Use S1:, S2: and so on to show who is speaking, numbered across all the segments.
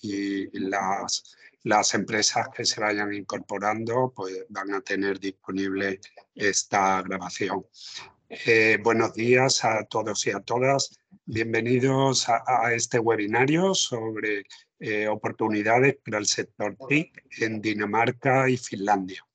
S1: y las, empresas que se vayan incorporando pues, van a tener disponible esta grabación. Eh, buenos días a todos y a todas. Bienvenidos a, este webinario sobre eh, oportunidades para el sector TIC en Dinamarca y Finlandia.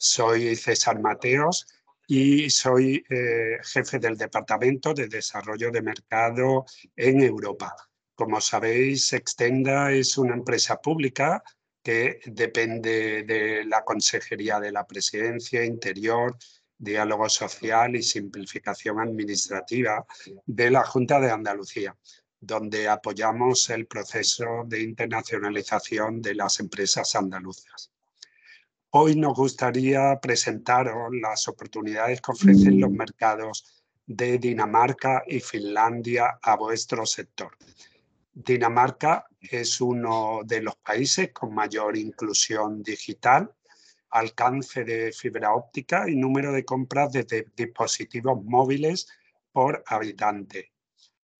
S1: Soy César Mateos y soy eh, jefe del Departamento de Desarrollo de Mercado en Europa como sabéis, Extenda es una empresa pública que depende de la Consejería de la Presidencia, Interior, Diálogo Social y Simplificación Administrativa de la Junta de Andalucía, donde apoyamos el proceso de internacionalización de las empresas andaluzas. Hoy nos gustaría presentaros las oportunidades que ofrecen los mercados de Dinamarca y Finlandia a vuestro sector. Dinamarca es uno de los países con mayor inclusión digital, alcance de fibra óptica y número de compras de dispositivos móviles por habitante.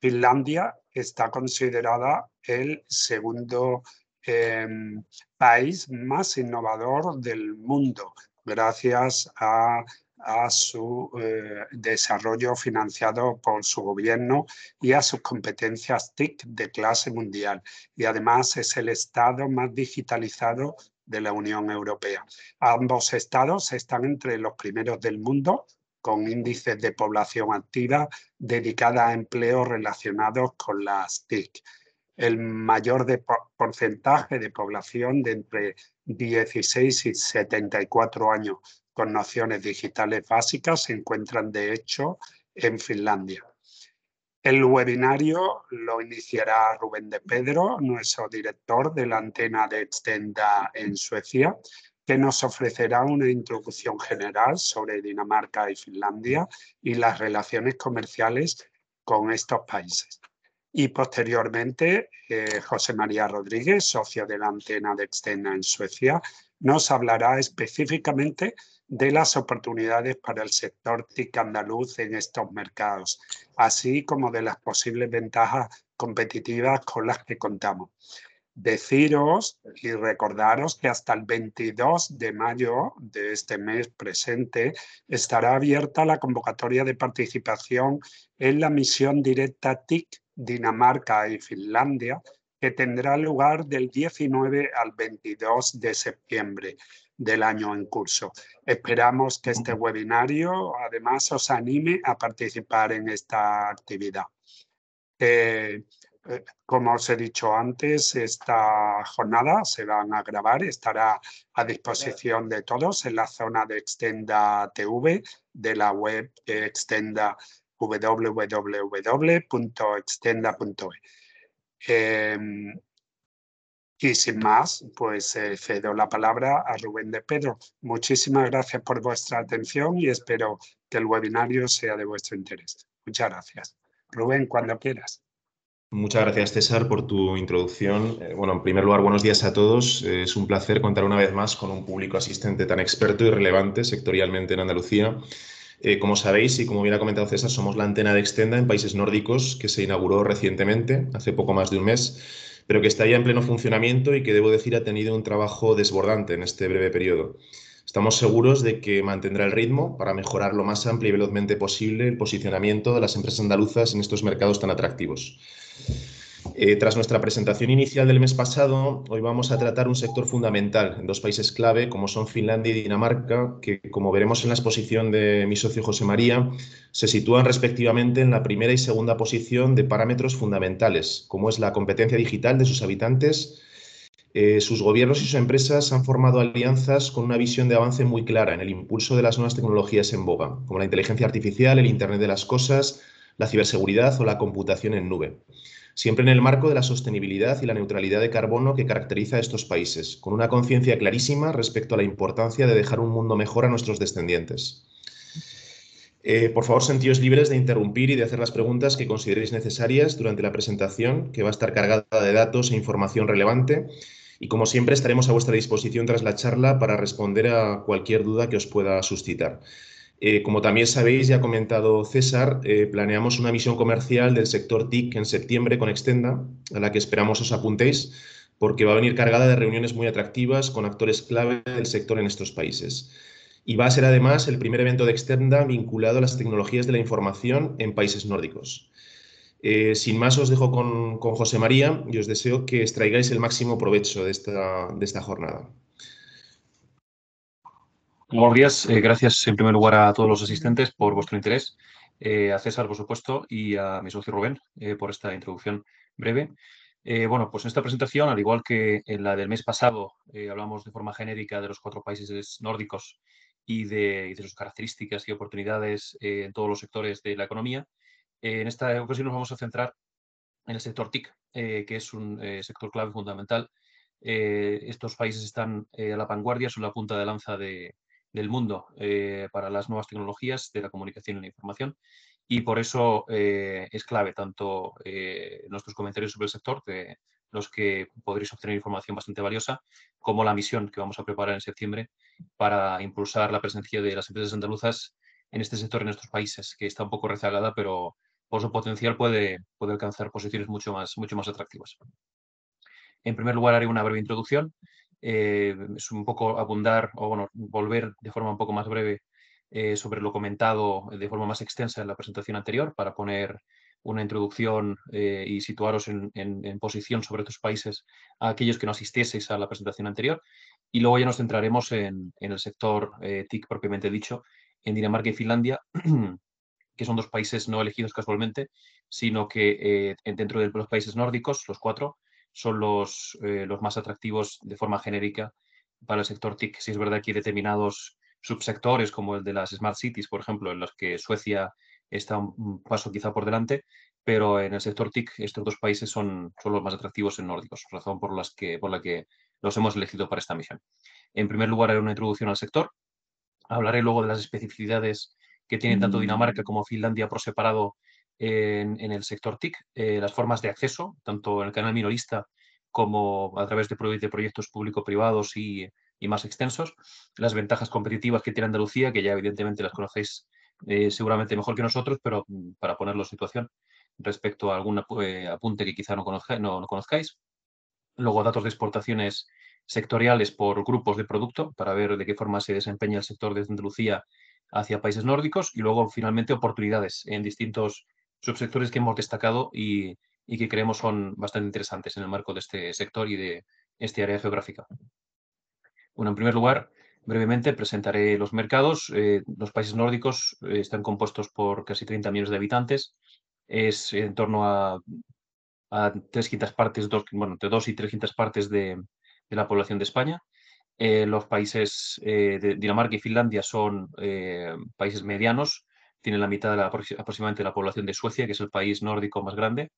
S1: Finlandia está considerada el segundo em, país más innovador del mundo gracias a a su eh, desarrollo financiado por su gobierno y a sus competencias TIC de clase mundial. Y además es el Estado más digitalizado de la Unión Europea. Ambos estados están entre los primeros del mundo con índices de población activa dedicada a empleos relacionados con las TIC. El mayor porcentaje de población de entre 16 y 74 años, con nociones digitales básicas se encuentran de hecho en Finlandia. El webinario lo iniciará Rubén de Pedro, nuestro director de la antena de Extenda en Suecia, que nos ofrecerá una introducción general sobre Dinamarca y Finlandia y las relaciones comerciales con estos países. Y posteriormente, eh, José María Rodríguez, socio de la antena de Extenda en Suecia, nos hablará específicamente de las oportunidades para el sector TIC andaluz en estos mercados, así como de las posibles ventajas competitivas con las que contamos. Deciros y recordaros que hasta el 22 de mayo de este mes presente estará abierta la convocatoria de participación en la misión directa TIC Dinamarca y Finlandia que tendrá lugar del 19 al 22 de septiembre del año en curso. Esperamos que este webinario además os anime a participar en esta actividad. Eh, eh, como os he dicho antes, esta jornada se va a grabar, estará a disposición de todos en la zona de Extenda TV de la web Extenda www.extenda.e. Y sin más, pues eh, cedo la palabra a Rubén de Pedro. Muchísimas gracias por vuestra atención y espero que el webinario sea de vuestro interés. Muchas gracias. Rubén, cuando quieras.
S2: Muchas gracias, César, por tu introducción. Eh, bueno, en primer lugar, buenos días a todos. Eh, es un placer contar una vez más con un público asistente tan experto y relevante sectorialmente en Andalucía. como sabéis y como bien ha comentado César, somos la antena de Extenda en países nórdicos que se inauguró recientemente, hace poco más de un mes pero que está ya en pleno funcionamiento y que debo decir ha tenido un trabajo desbordante en este breve periodo. Estamos seguros de que mantendrá el ritmo para mejorar lo más amplio y velozmente posible el posicionamiento de las empresas andaluzas en estos mercados tan atractivos. Eh, tras nuestra presentación inicial del mes pasado, hoy vamos a tratar un sector fundamental en dos países clave como son Finlandia y Dinamarca, que como veremos en la exposición de mi socio José María, se sitúan respectivamente en la primera y segunda posición de parámetros fundamentales, como es la competencia digital de sus habitantes. Eh, sus gobiernos y sus empresas han formado alianzas con una visión de avance muy clara en el impulso de las nuevas tecnologías en boga, como la inteligencia artificial, el Internet de las Cosas, la ciberseguridad o la computación en nube siempre en el marco de la sostenibilidad y la neutralidad de carbono que caracteriza a estos países, con una conciencia clarísima respecto a la importancia de dejar un mundo mejor a nuestros descendientes. Eh, por favor, sentíos libres de interrumpir y de hacer las preguntas que consideréis necesarias durante la presentación, que va a estar cargada de datos e información relevante. Y como siempre, estaremos a vuestra disposición tras la charla para responder a cualquier duda que os pueda suscitar. Eh, como también sabéis, ya ha comentado César, eh, planeamos una misión comercial del sector TIC en septiembre con Extenda, a la que esperamos os apuntéis, porque va a venir cargada de reuniones muy atractivas con actores clave del sector en estos países. Y va a ser además el primer evento de Extenda vinculado a las tecnologías de la información en países nórdicos. Eh, sin más, os dejo con, José María y os deseo que extraigáis el máximo provecho de esta jornada.
S3: Buenos días, eh, gracias en primer lugar a todos los asistentes por vuestro interés, eh, a César, por supuesto, y a mi socio Rubén eh, por esta introducción breve. bueno, pues en esta presentación, al igual que en la del mes pasado, hablamos de forma genérica de los cuatro países nórdicos y de, sus características y oportunidades en todos los sectores de la economía. en esta ocasión nos vamos a centrar en el sector TIC, que es un sector clave fundamental estos países están a la vanguardia, son la punta de lanza de, del mundo eh, para las nuevas tecnologías de la comunicación y la información. Y por eso eh, es clave tanto eh, nuestros comentarios sobre el sector, de los que podréis obtener información bastante valiosa, como la misión que vamos a preparar en septiembre para impulsar la presencia de las empresas andaluzas en este sector en estos países, que está un poco rezagada, pero por su potencial puede, puede alcanzar posiciones mucho más, mucho más atractivas. En primer lugar, haré una breve introducción eh, es un poco abundar o bueno, volver de forma un poco más breve eh, sobre lo comentado de forma más extensa en la presentación anterior para poner una introducción eh, y situaros en, posición sobre estos países a aquellos que no asistieseis a la presentación anterior. Y luego ya nos centraremos en, el sector TIC propiamente dicho, en Dinamarca y Finlandia, que son dos países no elegidos casualmente, sino que dentro de los países nórdicos, los cuatro, son eh, los, más atractivos de forma genérica para el sector TIC. Si es verdad que hay determinados subsectores como el de las Smart Cities, por ejemplo, en los que Suecia está un paso quizá por delante, pero en el sector TIC estos dos países son, son los más atractivos en nórdicos, razón por, que, por la que los hemos elegido para esta misión. En primer lugar, haré una introducción al sector. Hablaré luego de las especificidades que tienen tanto mm. Dinamarca como Finlandia por separado en, el sector TIC, eh, las formas de acceso, tanto en el canal minorista como a través de, proyectos público-privados y, más extensos, las ventajas competitivas que tiene Andalucía, que ya evidentemente las conocéis eh, seguramente mejor que nosotros, pero mm, para ponerlo en situación respecto a algún eh, apunte que quizá no, no, conozcáis. Luego datos de exportaciones sectoriales por grupos de producto para ver de qué forma se desempeña el sector de Andalucía hacia países nórdicos y luego finalmente oportunidades en distintos subsectores que hemos destacado y, que creemos son bastante interesantes en el marco de este sector y de este área geográfica. Bueno, en primer lugar, brevemente presentaré los mercados. Eh, los países nórdicos eh, están compuestos por casi 30 millones de habitantes. Es en torno a, tres quintas partes, dos, bueno, entre dos y tres quintas partes de, la población de España. Eh, los países de Dinamarca y Finlandia son países medianos tiene la mitad aproximadamente de la población de Suecia, que es el país nórdico más grande.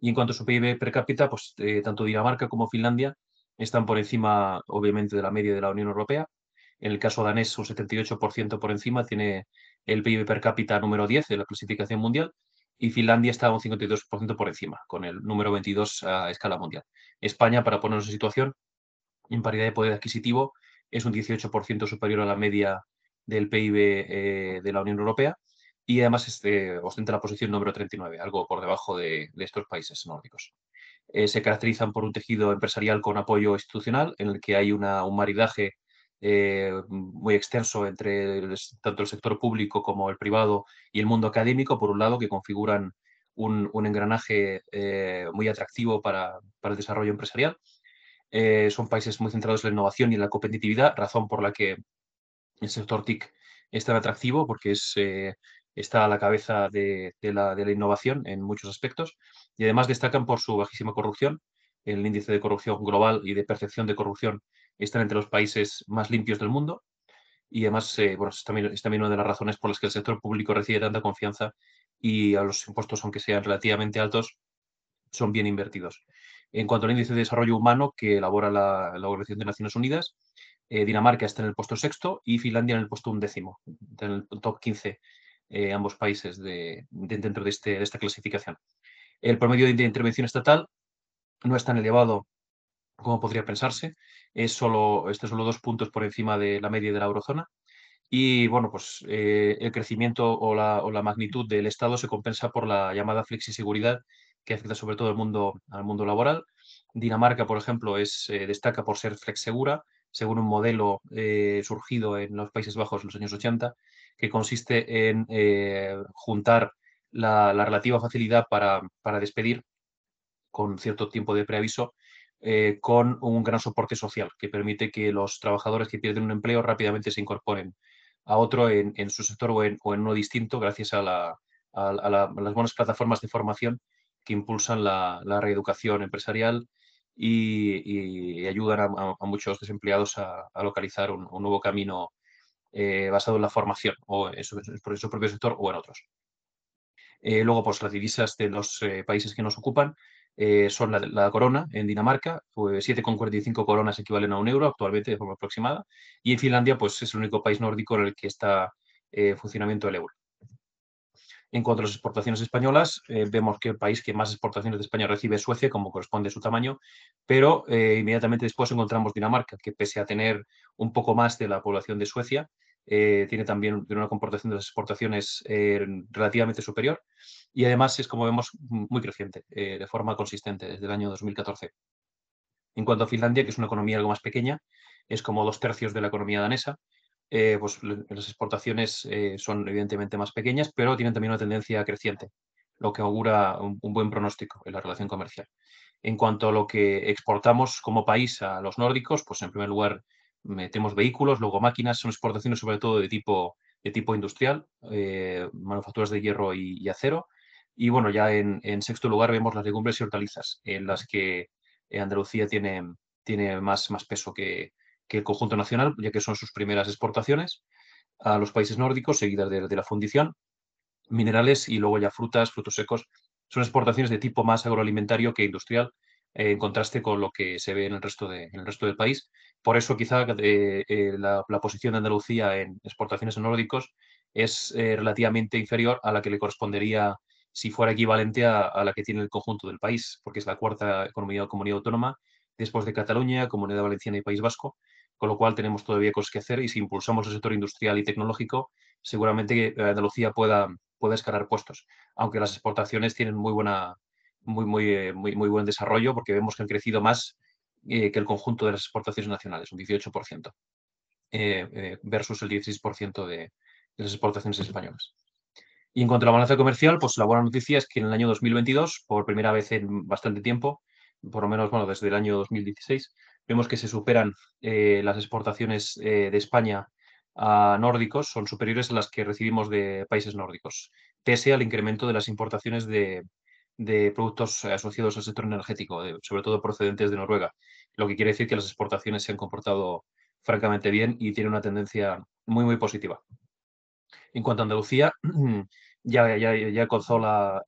S3: Y en cuanto a su PIB per cápita, pues eh, tanto Dinamarca como Finlandia están por encima, obviamente, de la media de la Unión Europea. En el caso danés, un 78% por encima, tiene el PIB per cápita número 10 de la clasificación mundial y Finlandia está un 52% por encima, con el número 22 a escala mundial. España, para ponernos en situación, en paridad de poder adquisitivo, es un 18% superior a la media del PIB eh, de la Unión Europea y además este, ostenta la posición número 39, algo por debajo de, estos países nórdicos. Eh, se caracterizan por un tejido empresarial con apoyo institucional, en el que hay un maridaje eh, muy extenso entre tanto el sector público como el privado y el mundo académico, por un lado, que configuran un, engranaje muy atractivo para, para, el desarrollo empresarial. son países muy centrados en la innovación y en la competitividad, razón por la que el sector TIC es tan atractivo porque es, eh, está a la cabeza de, la, innovación en muchos aspectos y además destacan por su bajísima corrupción. El índice de corrupción global y de percepción de corrupción están entre los países más limpios del mundo y además eh, es, también, también una de las razones por las que el sector público recibe tanta confianza y a los impuestos, aunque sean relativamente altos, son bien invertidos. En cuanto al índice de desarrollo humano que elabora la Organización de Naciones Unidas, eh, Dinamarca está en el puesto sexto y Finlandia en el puesto undécimo, en el top 15, eh, ambos países de, dentro este, de, esta clasificación. El promedio de intervención estatal no es tan elevado como podría pensarse, es solo, este dos puntos por encima de la media de la eurozona. Y bueno, pues eh, el crecimiento o la, magnitud del Estado se compensa por la llamada flexiseguridad que afecta sobre todo al mundo, al mundo laboral. Dinamarca, por ejemplo, es, destaca por ser flexsegura según un modelo eh, surgido en los Países Bajos en los años 80, que consiste en eh, juntar la, relativa facilidad para, despedir con cierto tiempo de preaviso eh, con un gran soporte social que permite que los trabajadores que pierden un empleo rápidamente se incorporen a otro en, su sector o en, uno distinto gracias a, a, las buenas plataformas de formación que impulsan la reeducación empresarial, y, ayudan a, muchos desempleados a, localizar un, nuevo camino eh, basado en la formación o en su, propio sector o en otros. Eh, luego, pues las divisas de los eh, países que nos ocupan son la, corona en Dinamarca, pues 7,45 coronas equivalen a un euro actualmente de forma aproximada, y en Finlandia, pues es el único país nórdico en el que está en funcionamiento el euro. En cuanto a las exportaciones españolas, eh, vemos que el país que más exportaciones de España recibe es Suecia, como corresponde a su tamaño, pero eh, inmediatamente después encontramos Dinamarca, que pese a tener un poco más de la población de Suecia, eh, tiene también una comportación de las exportaciones relativamente superior y además es, como vemos, muy creciente, de forma consistente desde el año 2014. En cuanto a Finlandia, que es una economía algo más pequeña, es como dos tercios de la economía danesa, eh, pues las exportaciones eh, son evidentemente más pequeñas, pero tienen también una tendencia creciente, lo que augura un, buen pronóstico en la relación comercial. En cuanto a lo que exportamos como país a los nórdicos, pues en primer lugar metemos vehículos, luego máquinas, son exportaciones sobre todo de tipo, de tipo industrial, eh, manufacturas de hierro y, acero. Y bueno, ya en, sexto lugar vemos las legumbres y hortalizas, en las que Andalucía tiene, tiene más, más peso que, que el conjunto nacional, ya que son sus primeras exportaciones a los países nórdicos, seguidas de, la fundición, minerales y luego ya frutas, frutos secos. Son exportaciones de tipo más agroalimentario que industrial, eh, en contraste con lo que se ve en el resto, de, resto del país. Por eso quizá eh, eh, la, posición de Andalucía en exportaciones nórdicos es relativamente inferior a la que le correspondería si fuera equivalente a, a, la que tiene el conjunto del país, porque es la cuarta economía comunidad autónoma después de Cataluña, Comunidad Valenciana y País Vasco, con lo cual tenemos todavía cosas que hacer y si impulsamos el sector industrial y tecnológico, seguramente Andalucía pueda, escalar puestos, aunque las exportaciones tienen muy buena... Muy, muy, eh, muy, buen desarrollo porque vemos que han crecido más eh, que el conjunto de las exportaciones nacionales, un 18%, eh, versus el 16% de, de, las exportaciones españolas. Y en cuanto a la balanza comercial, pues la buena noticia es que en el año 2022, por primera vez en bastante tiempo, por lo menos bueno, desde el año 2016, vemos que se superan eh, las exportaciones eh, de España a nórdicos, son superiores a las que recibimos de países nórdicos, pese al incremento de las importaciones de, productos asociados al sector energético, eh, sobre todo procedentes de Noruega, lo que quiere decir que las exportaciones se han comportado francamente bien y tiene una tendencia muy, muy positiva. En cuanto a Andalucía, mm, ya, ya, ya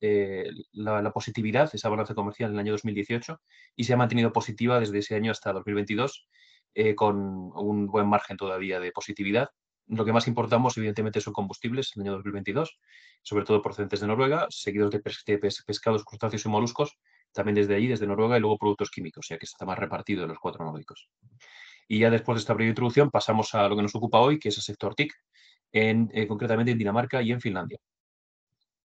S3: eh, la, la, positividad, esa balanza comercial en el año 2018, y se ha mantenido positiva desde ese año hasta 2022, eh, con un buen margen todavía de positividad. Lo que más importamos, evidentemente, son combustibles en el año 2022, sobre todo procedentes de Noruega, seguidos de, pescados, crustáceos y moluscos, también desde allí, desde Noruega, y luego productos químicos, ya que está más repartido en los cuatro nórdicos. Y ya después de esta breve introducción pasamos a lo que nos ocupa hoy, que es el sector TIC, en, eh, concretamente en Dinamarca y en Finlandia.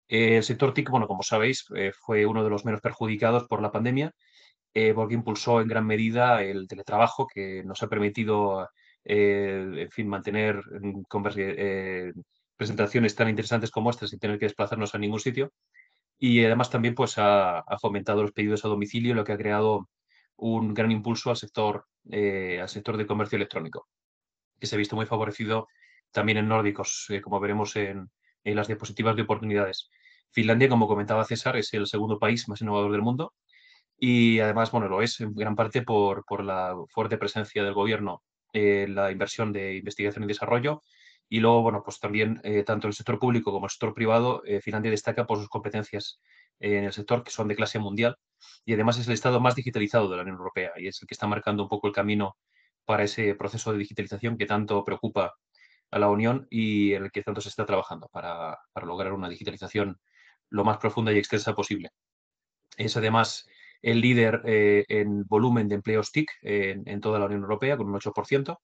S3: Eh, el sector TIC, bueno, como sabéis, eh, fue uno de los menos perjudicados por la pandemia, eh, porque impulsó en gran medida el teletrabajo, que nos ha permitido, en fin, mantener mm, presentaciones tan interesantes como estas sin tener que desplazarnos a ningún sitio. Y además también pues, ha, ha fomentado los pedidos a domicilio, lo que ha creado un gran impulso al sector, al sector de comercio electrónico, que se ha visto muy favorecido también en nórdicos, como veremos en, en eh, las diapositivas de oportunidades. Finlandia, como comentaba César, es el segundo país más innovador del mundo y además, bueno, lo es en gran parte por, la fuerte presencia del gobierno en la inversión de investigación y desarrollo y luego, bueno, pues también eh, tanto tanto el sector público como el sector privado, eh, Finlandia destaca por sus competencias en el sector que son de clase mundial y además es el estado más digitalizado de la Unión Europea y es el que está marcando un poco el camino para ese proceso de digitalización que tanto preocupa a la Unión y en el que tanto se está trabajando para, lograr una digitalización lo más profunda y extensa posible. Es además el líder eh, en volumen de empleos TIC en, toda la Unión Europea, con un 8%,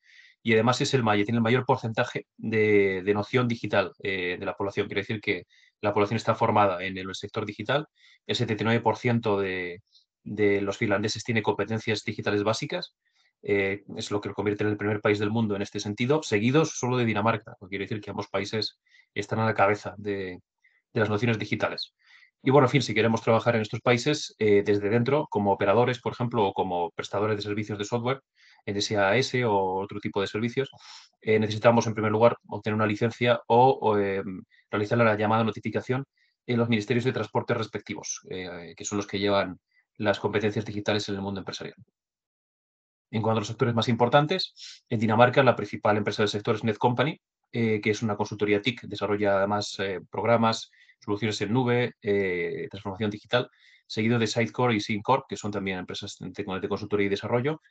S3: y además es el mayor, tiene el mayor porcentaje de, noción digital eh, de la población. Quiere decir que la población está formada en el sector digital. El 79% de, de los finlandeses tiene competencias digitales básicas eh, es lo que lo convierte en el primer país del mundo en este sentido, seguidos solo de Dinamarca, lo quiere decir que ambos países están a la cabeza de, las nociones digitales. Y bueno, en fin, si queremos trabajar en estos países eh, desde dentro, como operadores, por ejemplo, o como prestadores de servicios de software, en SAS o otro tipo de servicios, eh, necesitamos en primer lugar obtener una licencia o, o em, realizar la llamada notificación en los ministerios de transporte respectivos, que son los que llevan las competencias digitales en el mundo empresarial. En cuanto a los sectores más importantes, en Dinamarca la principal empresa del sector es Net Company, eh, que es una consultoría TIC, desarrolla además eh, programas, soluciones en nube, eh, transformación digital, seguido de Sidecore y Syncore, que son también empresas de, consultoría y desarrollo.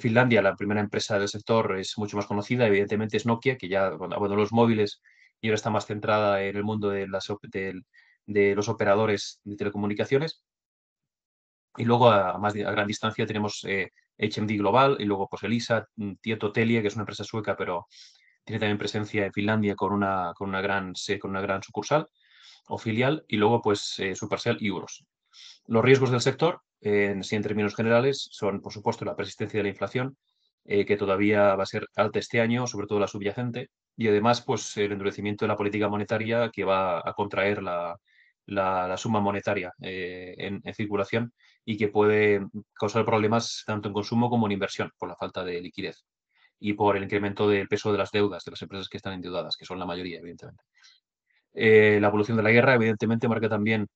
S3: Finlandia, la primera empresa del sector, es mucho más conocida, evidentemente es Nokia, que ya bueno, los móviles y ahora está más centrada en el mundo de, las, los operadores de telecomunicaciones. Y luego, a, más, a gran distancia, tenemos HMD Global y luego pues Elisa, mm, Tieto Telia, que es una empresa sueca, pero tiene también presencia en Finlandia con una, con una, gran, con una gran sucursal o filial y luego pues su eh, Supercell y Euros. Los riesgos del sector, eh, en, sí, en términos generales, son por supuesto la persistencia de la inflación, eh, que todavía va a ser alta este año, sobre todo la subyacente, y además pues el endurecimiento de la política monetaria que va a contraer la, la, suma monetaria en, circulación y que puede causar problemas tanto en consumo como en inversión por la falta de liquidez y por el incremento del peso de las deudas de las empresas que están endeudadas, que son la mayoría, evidentemente. Eh, la evolución de la guerra, evidentemente, marca también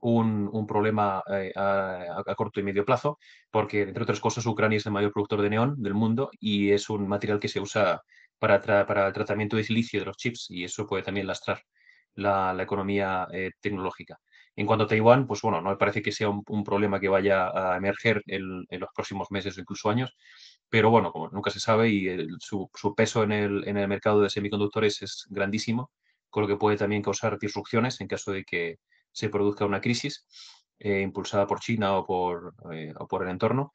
S3: un, problema eh, a, corto y medio plazo, porque, entre otras cosas, Ucrania es el mayor productor de neón del mundo y es un material que se usa para, el tratamiento de silicio de los chips y eso puede también lastrar la, economía eh, tecnológica. En cuanto a Taiwán, pues bueno, no me parece que sea un, problema que vaya a emerger en, los próximos meses o incluso años, pero bueno, como nunca se sabe y su, peso en el, mercado de semiconductores es grandísimo, con lo que puede también causar disrupciones en caso de que se produzca una crisis eh, impulsada por China o por eh, el entorno.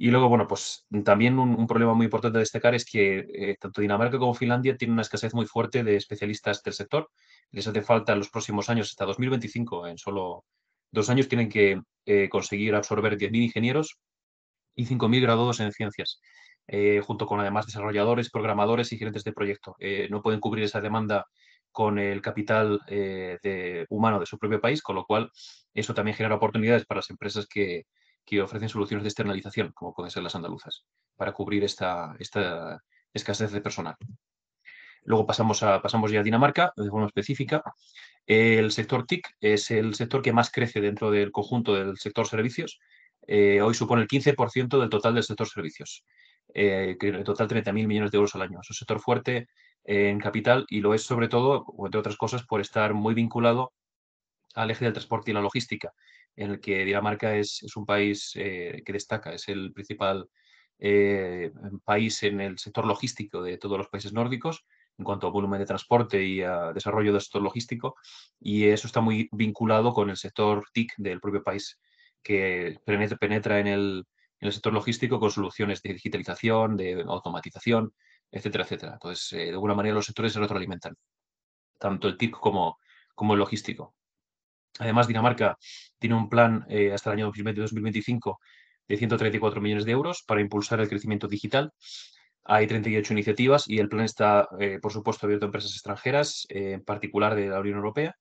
S3: Y luego, bueno, pues también un, problema muy importante a destacar es que eh, tanto Dinamarca como Finlandia tienen una escasez muy fuerte de especialistas del sector. Les hace falta en los próximos años, hasta 2025, en solo dos años, tienen que eh, conseguir absorber 10.000 ingenieros y 5.000 graduados en ciencias, eh, junto con además desarrolladores, programadores y gerentes de proyecto. no pueden cubrir esa demanda con el capital de, humano de su propio país, con lo cual eso también genera oportunidades para las empresas que, que ofrecen soluciones de externalización, como pueden ser las andaluzas, para cubrir esta, escasez de personal. Luego pasamos, a, pasamos ya a Dinamarca, de forma específica. El sector TIC es el sector que más crece dentro del conjunto del sector servicios. Eh, hoy supone el 15% del total del sector servicios. Eh, en total 30.000 millones de euros al año. Es un sector fuerte eh, en capital y lo es sobre todo, entre otras cosas, por estar muy vinculado al eje del transporte y la logística en el que Dinamarca es, un país eh, que destaca, es el principal eh, país en el sector logístico de todos los países nórdicos en cuanto a volumen de transporte y desarrollo del sector logístico, y eso está muy vinculado con el sector TIC del propio país, que penetra en el, sector logístico con soluciones de digitalización, de automatización, etcétera, etcétera. Entonces, eh, de alguna manera los sectores se retroalimentan, tanto el TIC como, como el logístico. Además, Dinamarca tiene un plan eh, hasta el año 2020-2025 de 134 millones de euros para impulsar el crecimiento digital. Hay 38 iniciativas y el plan está, eh, por supuesto, abierto a empresas extranjeras, eh, en particular de la Unión Europea.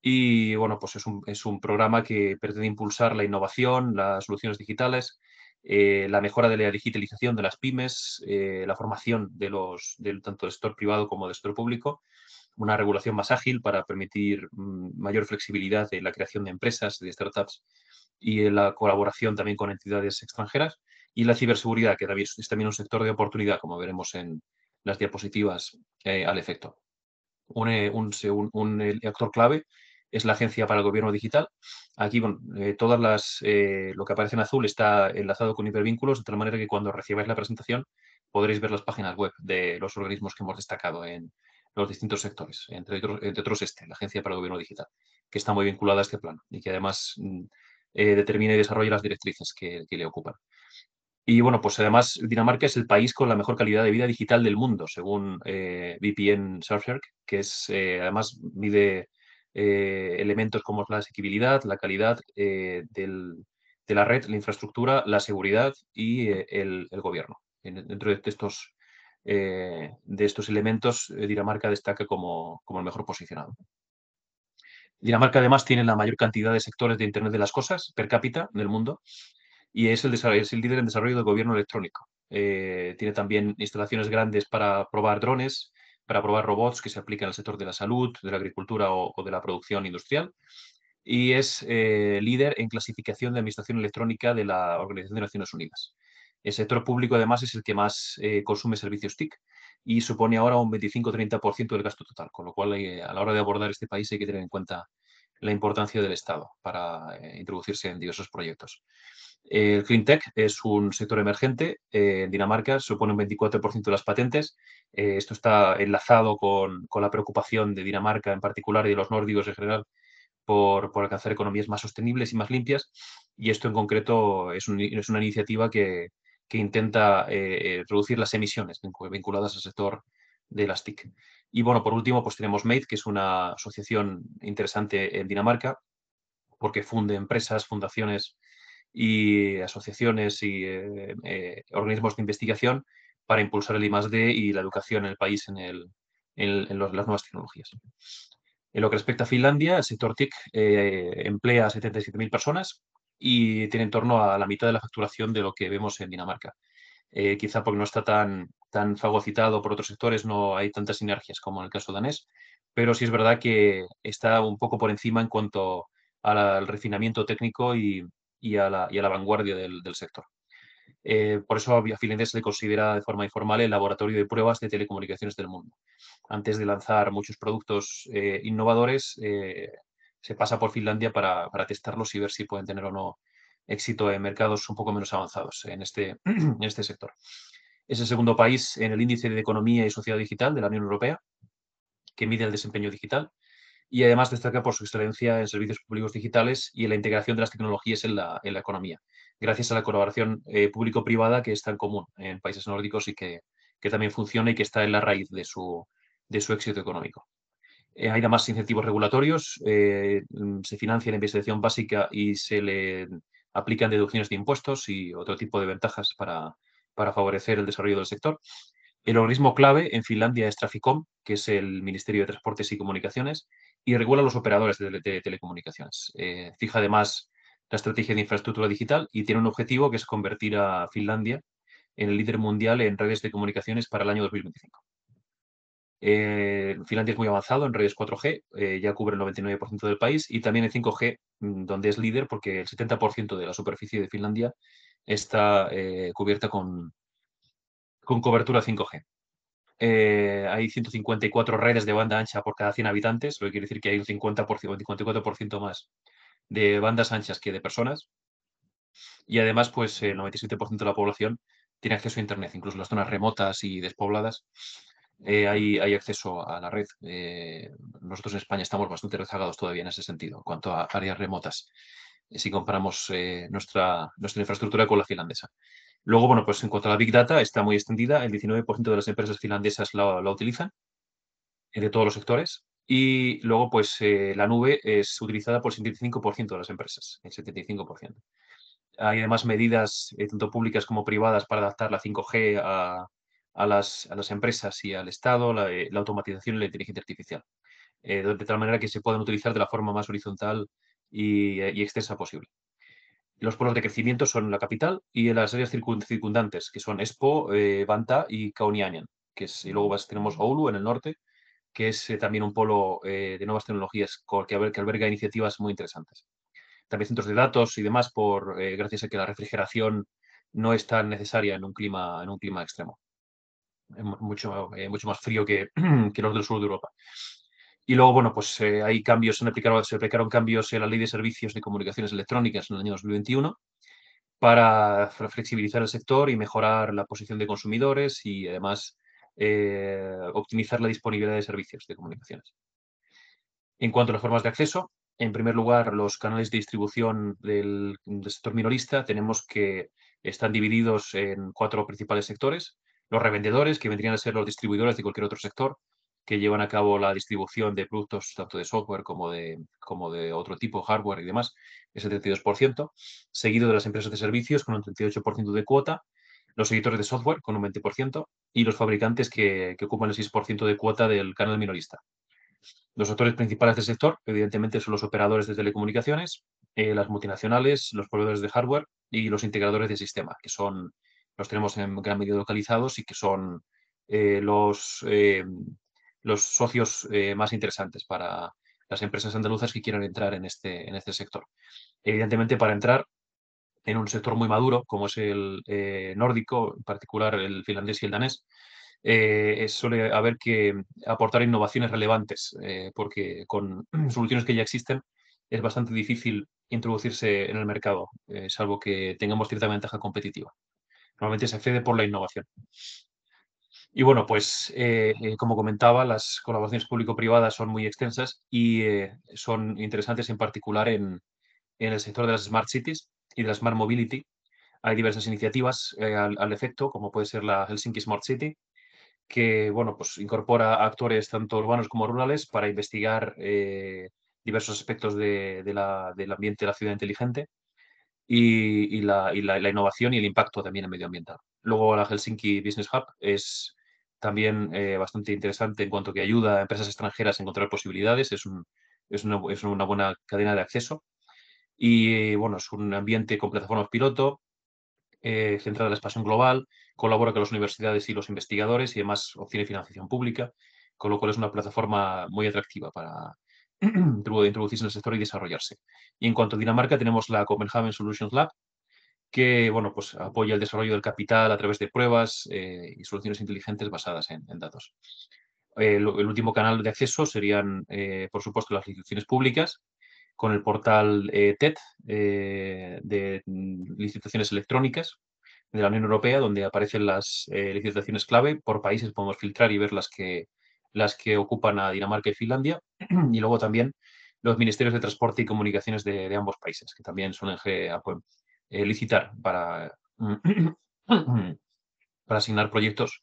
S3: Y bueno, pues es un, programa que pretende impulsar la innovación, las soluciones digitales, la mejora de la digitalización de las pymes, la formación de los, del, tanto del sector privado como del sector público, una regulación más ágil para permitir mm, mayor flexibilidad en la creación de empresas, de startups y en la colaboración también con entidades extranjeras. Y la ciberseguridad, que es también un sector de oportunidad, como veremos en las diapositivas eh, al efecto. Un, eh, un, eh, actor clave es la Agencia para el Gobierno Digital. Aquí, bueno, todas las, lo que aparece en azul está enlazado con hipervínculos, de tal manera que cuando recibáis la presentación podréis ver las páginas web de los organismos que hemos destacado en, los distintos sectores, entre otros, entre otros este, la Agencia para el Gobierno Digital, que está muy vinculada a este plan y que además mm, eh, determina y desarrolla las directrices que, le ocupan. Y bueno, pues además Dinamarca es el país con la mejor calidad de vida digital del mundo, según eh, VPN Surfshark, que es eh, además mide elementos como la asequibilidad, la calidad de la red, la infraestructura, la seguridad y el, gobierno, dentro de estos eh, de estos elementos, eh, Dinamarca destaca como, el mejor posicionado. Dinamarca además tiene la mayor cantidad de sectores de Internet de las Cosas per cápita del mundo y es el, líder en desarrollo de gobierno electrónico. Eh, tiene también instalaciones grandes para probar drones, para probar robots que se aplican al sector de la salud, de la agricultura o, de la producción industrial. Y es líder en clasificación de administración electrónica de la Organización de Naciones Unidas. El sector público, además, es el que más eh, consume servicios TIC y supone ahora un 25-30% del gasto total, con lo cual eh, a la hora de abordar este país hay que tener en cuenta la importancia del Estado para eh, introducirse en diversos proyectos. El clean tech es un sector emergente. en Dinamarca supone un 24% de las patentes. esto está enlazado con, la preocupación de Dinamarca en particular y de los nórdicos en general por, alcanzar economías más sostenibles y más limpias. Y esto en concreto es una iniciativa que, que intenta eh, reducir las emisiones vinculadas al sector de las TIC. Y bueno, por último, pues tenemos MADE, que es una asociación interesante en Dinamarca, porque funde empresas, fundaciones y asociaciones y eh, eh, organismos de investigación para impulsar el I+.D. y la educación en el país en, las nuevas tecnologías. En lo que respecta a Finlandia, el sector TIC emplea a 77.000 personas y tiene en torno a la mitad de la facturación de lo que vemos en Dinamarca. Eh, quizá porque no está tan, tan fagocitado por otros sectores, no hay tantas sinergias como en el caso danés, pero sí es verdad que está un poco por encima en cuanto al, refinamiento técnico y, a la, y, vanguardia del, sector. Eh, por eso a Finlandia se le considera de forma informal el laboratorio de pruebas de telecomunicaciones del mundo. Antes de lanzar muchos productos eh, innovadores, se pasa por Finlandia para, testarlos y ver si pueden tener o no éxito en mercados un poco menos avanzados en este, en este sector. Es el segundo país en el índice de economía y sociedad digital de la Unión Europea, que mide el desempeño digital y además destaca por su excelencia en servicios públicos digitales y en la integración de las tecnologías en la, economía, gracias a la colaboración eh, público-privada que es tan común en países nórdicos y que, también funciona y que está en la raíz de de su éxito económico. Eh, hay además incentivos regulatorios, eh, se financia la investigación básica y se le aplican deducciones de impuestos y otro tipo de ventajas para, favorecer el desarrollo del sector. El organismo clave en Finlandia es Traficom, que es el Ministerio de Transportes y Comunicaciones, y regula los operadores de, telecomunicaciones. Eh, fija además la estrategia de infraestructura digital y tiene un objetivo que es convertir a Finlandia en el líder mundial en redes de comunicaciones para el año 2025. Eh, Finlandia es muy avanzado en redes 4G, eh, ya cubre el 99% del país y también el 5G, mm, donde es líder porque el 70% de la superficie de Finlandia está eh, cubierta con, con, cobertura 5G. hay 154 redes de banda ancha por cada 100 habitantes, lo que quiere decir que hay un 50%, un 54% más de bandas anchas que de personas. Y además, pues el 97% de la población tiene acceso a Internet, incluso las zonas remotas y despobladas eh, hay, acceso a la red. Eh, nosotros en España estamos bastante rezagados todavía en ese sentido, en cuanto a áreas remotas, eh, si comparamos nuestra, infraestructura con la finlandesa. Luego, bueno, pues en cuanto a la Big Data, está muy extendida. El 19% de las empresas finlandesas la, la utilizan, de todos los sectores. Y luego, pues la nube es utilizada por el 75% de las empresas, el 75%. Hay además medidas, tanto públicas como privadas, para adaptar la 5G a, a las, empresas y al Estado la, eh, automatización y la inteligencia artificial, eh, de tal manera que se puedan utilizar de la forma más horizontal y, eh, extensa posible. Los polos de crecimiento son la capital y las áreas circundantes, que son Expo, Banta y Kaunianian que es, y luego tenemos Oulu en el norte, que es también un polo de nuevas tecnologías que, alberga iniciativas muy interesantes. También centros de datos y demás, por, gracias a que la refrigeración no es tan necesaria en un clima, en un clima extremo mucho, eh, mucho más frío que, los del sur de Europa. Y luego, bueno, pues eh, hay cambios, se aplicaron, se aplicaron cambios en la ley de servicios de comunicaciones electrónicas en el año 2021 para flexibilizar el sector y mejorar la posición de consumidores y además eh, optimizar la disponibilidad de servicios de comunicaciones. En cuanto a las formas de acceso, en primer lugar, los canales de distribución del, del sector minorista tenemos que están divididos en cuatro principales sectores, los revendedores, que vendrían a ser los distribuidores de cualquier otro sector, que llevan a cabo la distribución de productos tanto de software como de, como de otro tipo, hardware y demás, es el 32%, seguido de las empresas de servicios con un 38% de cuota, los editores de software con un 20% y los fabricantes que, ocupan el 6% de cuota del canal minorista. Los actores principales del sector, evidentemente, son los operadores de telecomunicaciones, eh, las multinacionales, los proveedores de hardware y los integradores de sistema, que son los tenemos en gran medida localizados y que son eh, los, eh, los socios eh, más interesantes para las empresas andaluzas que quieran entrar en este, en este sector. Evidentemente, para entrar en un sector muy maduro, como es el nórdico, en particular el finlandés y el danés, suele haber que aportar innovaciones relevantes, porque con soluciones que ya existen es bastante difícil introducirse en el mercado, salvo que tengamos cierta ventaja competitiva. Normalmente se accede por la innovación. Y bueno, pues eh, eh, como comentaba, las colaboraciones público-privadas son muy extensas y eh, son interesantes en particular en, el sector de las Smart Cities y de la Smart Mobility. Hay diversas iniciativas al, efecto, como puede ser la Helsinki Smart City, que bueno, pues incorpora actores tanto urbanos como rurales para investigar diversos aspectos del ambiente de la ciudad inteligente y, la, innovación y el impacto también en medioambiental. Luego la Helsinki Business Hub es también eh, bastante interesante en cuanto que ayuda a empresas extranjeras a encontrar posibilidades, es, es, una, buena cadena de acceso y bueno, es un ambiente con plataformas piloto, eh, centrada en la expansión global, colabora con las universidades y los investigadores y además obtiene financiación pública, con lo cual es una plataforma muy atractiva para, de introducirse en el sector y desarrollarse. Y en cuanto a Dinamarca, tenemos la Copenhagen Solutions Lab, que bueno, pues apoya el desarrollo del capital a través de pruebas eh, y soluciones inteligentes basadas en, datos. Eh, el, último canal de acceso serían, eh, por supuesto, las licitaciones públicas, con el portal TED de mm, licitaciones electrónicas de la Unión Europea, donde aparecen las licitaciones clave. Por países podemos filtrar y ver las que las que ocupan a Dinamarca y Finlandia, y luego también los ministerios de Transporte y Comunicaciones de, ambos países, que también suelen eh, licitar para, asignar proyectos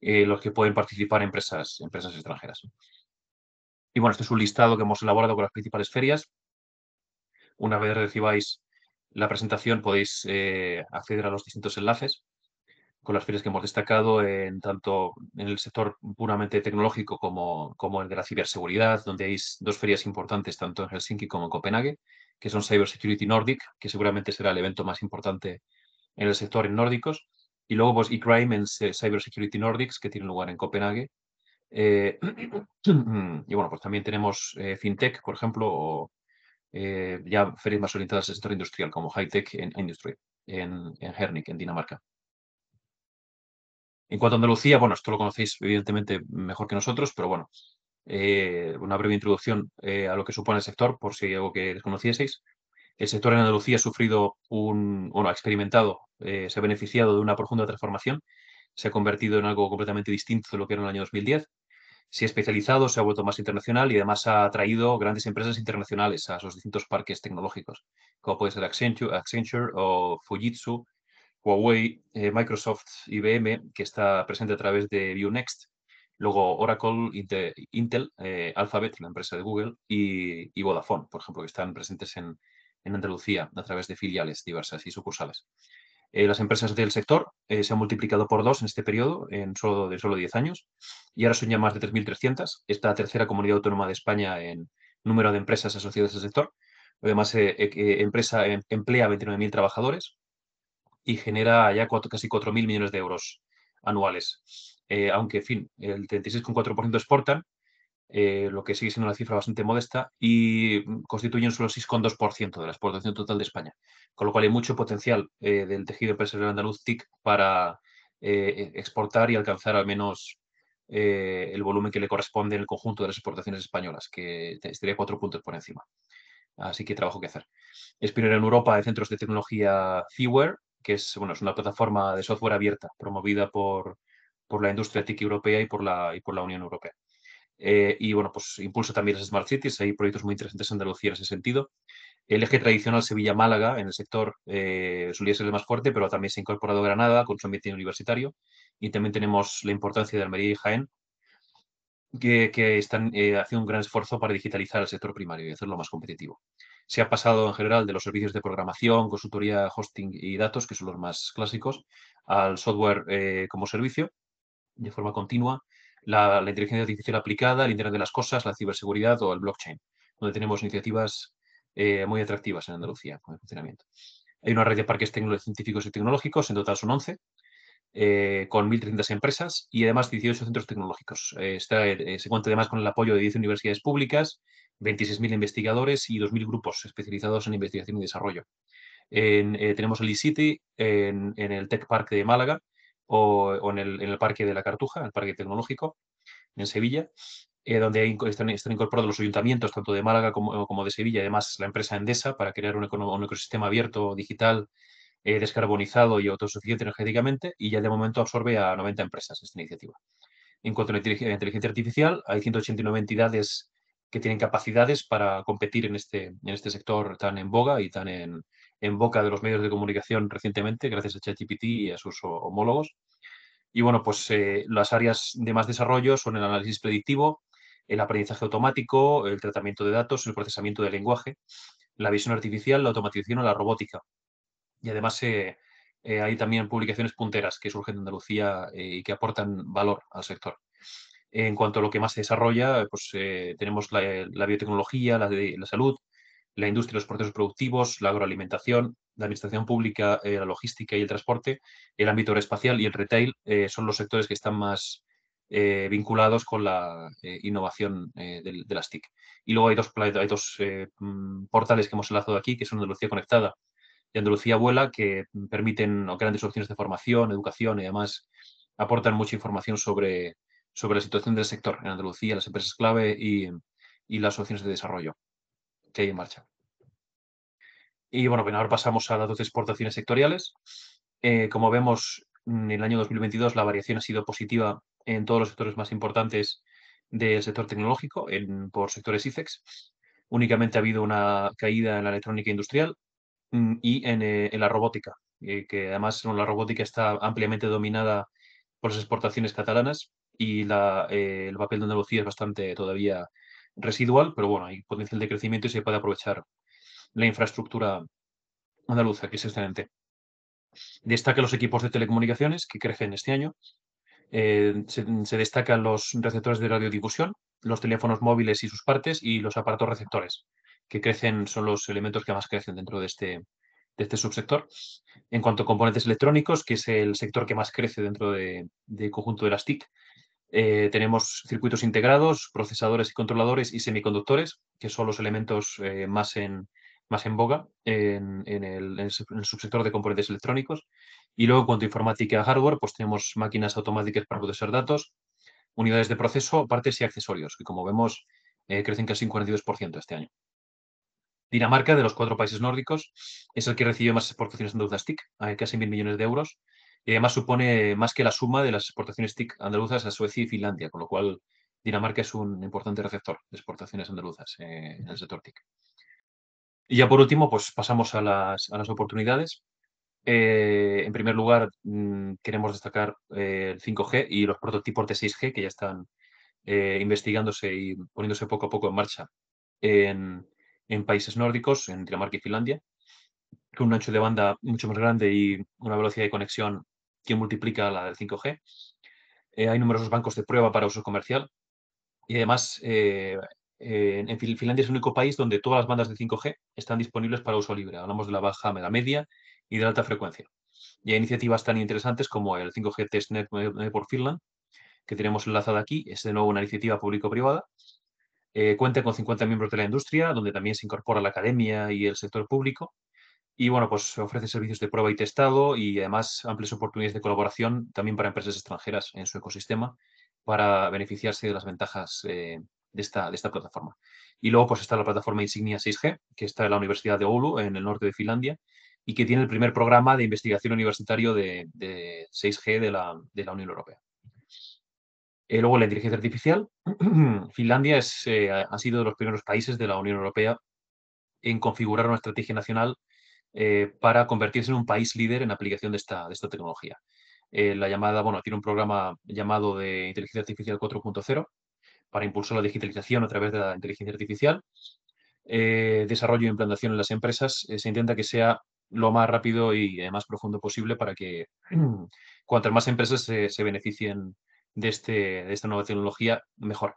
S3: eh, los que pueden participar empresas, empresas extranjeras. Y bueno, este es un listado que hemos elaborado con las principales ferias. Una vez recibáis la presentación podéis eh, acceder a los distintos enlaces con las ferias que hemos destacado en tanto en el sector puramente tecnológico como, como de la ciberseguridad, donde hay dos ferias importantes tanto en Helsinki como en Copenhague, que son Cyber Security Nordic, que seguramente será el evento más importante en el sector en nórdicos, y luego pues eCrime en Cyber Security Nordics, que tiene lugar en Copenhague. Eh, y bueno, pues también tenemos eh, FinTech, por ejemplo, o eh, ya ferias más orientadas al sector industrial, como HighTech en Industry, en, en en Dinamarca. En cuanto a Andalucía, bueno, esto lo conocéis evidentemente mejor que nosotros, pero bueno, eh, una breve introducción eh, a lo que supone el sector, por si hay algo que desconocieseis. El sector en Andalucía ha sufrido un, bueno, ha experimentado, eh, se ha beneficiado de una profunda transformación, se ha convertido en algo completamente distinto de lo que era en el año 2010. Se ha especializado, se ha vuelto más internacional y además ha atraído grandes empresas internacionales a sus distintos parques tecnológicos, como puede ser Accenture, Accenture o Fujitsu, Huawei, eh, Microsoft, IBM, que está presente a través de ViewNext, luego Oracle, Intel, Intel eh, Alphabet, la empresa de Google, y, Vodafone, por ejemplo, que están presentes en, Andalucía a través de filiales diversas y sucursales. Eh, las empresas del sector se han multiplicado por dos en este periodo, en solo, de solo 10 años, y ahora son ya más de 3.300. Esta tercera comunidad autónoma de España en número de empresas asociadas al sector. Además, eh, empresa em, emplea 29.000 trabajadores y genera ya cuatro, casi 4.000 millones de euros anuales. Eh, aunque, en fin, el 36,4% exportan, eh, lo que sigue siendo una cifra bastante modesta, y mm, constituyen solo 6,2% de la exportación total de España. Con lo cual hay mucho potencial eh, del tejido empresarial andaluz TIC para exportar y alcanzar al menos el volumen que le corresponde en el conjunto de las exportaciones españolas, que estaría cuatro puntos por encima. Así que trabajo que hacer. Es primero en Europa de centros de tecnología FIWARE que es, bueno, es una plataforma de software abierta promovida por, la industria TIC europea y por la, Unión Europea. Eh, y bueno, pues impulsa también las Smart Cities, hay proyectos muy interesantes en Andalucía en ese sentido. El eje tradicional Sevilla-Málaga en el sector eh, solía ser el más fuerte, pero también se ha incorporado Granada con su ambiente universitario y también tenemos la importancia de Almería y Jaén, que, están eh, haciendo un gran esfuerzo para digitalizar el sector primario y hacerlo más competitivo. Se ha pasado en general de los servicios de programación, consultoría, hosting y datos, que son los más clásicos, al software eh, como servicio de forma continua, la, inteligencia artificial aplicada, el Internet de las Cosas, la ciberseguridad o el blockchain, donde tenemos iniciativas eh, muy atractivas en Andalucía con el funcionamiento. Hay una red de parques científicos y tecnológicos, en total son 11, eh, con 1.300 empresas y además 18 centros tecnológicos. se cuenta además con el apoyo de 10 universidades públicas 26.000 investigadores y 2.000 grupos especializados en investigación y desarrollo. Eh, tenemos el ECity en, el Tech Park de Málaga o, en, el, Parque de la Cartuja, el Parque Tecnológico, en Sevilla, eh, donde están, incorporados los ayuntamientos tanto de Málaga como, de Sevilla, además la empresa Endesa, para crear un, ecosistema abierto, digital, eh, descarbonizado y autosuficiente energéticamente, y ya de momento absorbe a 90 empresas esta iniciativa. En cuanto a la inteligencia artificial, hay 189 entidades que tienen capacidades para competir en este, en este sector tan en boga y tan en, boca de los medios de comunicación recientemente, gracias a ChatGPT y a sus homólogos. Y bueno, pues eh, las áreas de más desarrollo son el análisis predictivo, el aprendizaje automático, el tratamiento de datos, el procesamiento del lenguaje, la visión artificial, la automatización o la robótica. Y además eh, eh, hay también publicaciones punteras que surgen de Andalucía y que aportan valor al sector. En cuanto a lo que más se desarrolla, pues eh, tenemos la, biotecnología, la, de, la, salud, la industria, los procesos productivos, la agroalimentación, la administración pública, eh, la logística y el transporte, el ámbito aeroespacial y el retail eh, son los sectores que están más vinculados con la innovación de, las TIC. Y luego hay dos, hay dos mm, portales que hemos enlazado aquí, que son Andalucía Conectada y Andalucía Vuela, que permiten grandes opciones de formación, educación y además aportan mucha información sobre sobre la situación del sector en Andalucía, las empresas clave y, las opciones de desarrollo que hay en marcha. Y bueno, ahora pasamos a las dos exportaciones sectoriales. Eh, como vemos, en el año 2022 la variación ha sido positiva en todos los sectores más importantes del sector tecnológico, por sectores ICEX. Únicamente ha habido una caída en la electrónica industrial mm, y eh, en, la robótica, eh, que además la robótica está ampliamente dominada por las exportaciones catalanas y eh, el papel de Andalucía es bastante todavía residual, pero bueno, hay potencial de crecimiento y se puede aprovechar la infraestructura andaluza, que es excelente. Destaca los equipos de telecomunicaciones, que crecen este año. Eh, se, destacan los receptores de radiodifusión, los teléfonos móviles y sus partes, y los aparatos receptores, que crecen, son los elementos que más crecen dentro de este, este subsector. En cuanto a componentes electrónicos, que es el sector que más crece dentro del de conjunto de las TIC, eh, tenemos circuitos integrados, procesadores y controladores y semiconductores, que son los elementos eh, más, en, más en boga en, el, subsector de componentes electrónicos. Y luego, en cuanto a informática hardware, pues tenemos máquinas automáticas para procesar datos, unidades de proceso, partes y accesorios, que como vemos eh, crecen casi un 42% este año. Dinamarca, de los cuatro países nórdicos, es el que recibe más exportaciones en deuda casi mil millones de euros, y además supone más que la suma de las exportaciones TIC andaluzas a Suecia y Finlandia, con lo cual Dinamarca es un importante receptor de exportaciones andaluzas eh, en el sector TIC. Y ya por último, pues pasamos a las, oportunidades. Eh, en primer lugar, mm, queremos destacar eh, el 5G y los prototipos de 6G que ya están investigándose y poniéndose poco a poco en marcha en, en países nórdicos, en Dinamarca y Finlandia, con un ancho de banda mucho más grande y una velocidad de conexión que multiplica la del 5G. Eh, hay numerosos bancos de prueba para uso comercial. Y además, eh, eh, en Finlandia es el único país donde todas las bandas de 5G están disponibles para uso libre. Hablamos de la baja, la media y de la alta frecuencia. Y hay iniciativas tan interesantes como el 5G Testnet por Finland, que tenemos enlazada aquí. Es de nuevo una iniciativa público-privada. cuenta con 50 miembros de la industria, donde también se incorpora la academia y el sector público. Y bueno, pues ofrece servicios de prueba y testado y además amplias oportunidades de colaboración también para empresas extranjeras en su ecosistema para beneficiarse de las ventajas eh, de, esta, de esta plataforma. Y luego pues está la plataforma Insignia 6G, que está en la Universidad de Oulu, en el norte de Finlandia, y que tiene el primer programa de investigación universitario de, de 6G de la, Unión Europea. Eh, luego la inteligencia artificial. Finlandia eh, ha sido de los primeros países de la Unión Europea en configurar una estrategia nacional eh, para convertirse en un país líder en aplicación de esta, esta tecnología. Eh, la llamada, bueno, tiene un programa llamado de Inteligencia Artificial 4.0 para impulsar la digitalización a través de la inteligencia artificial. Eh, desarrollo e implantación en las empresas se intenta que sea lo más rápido y más profundo posible para que cuantas más empresas se, beneficien de, este, de esta nueva tecnología, mejor,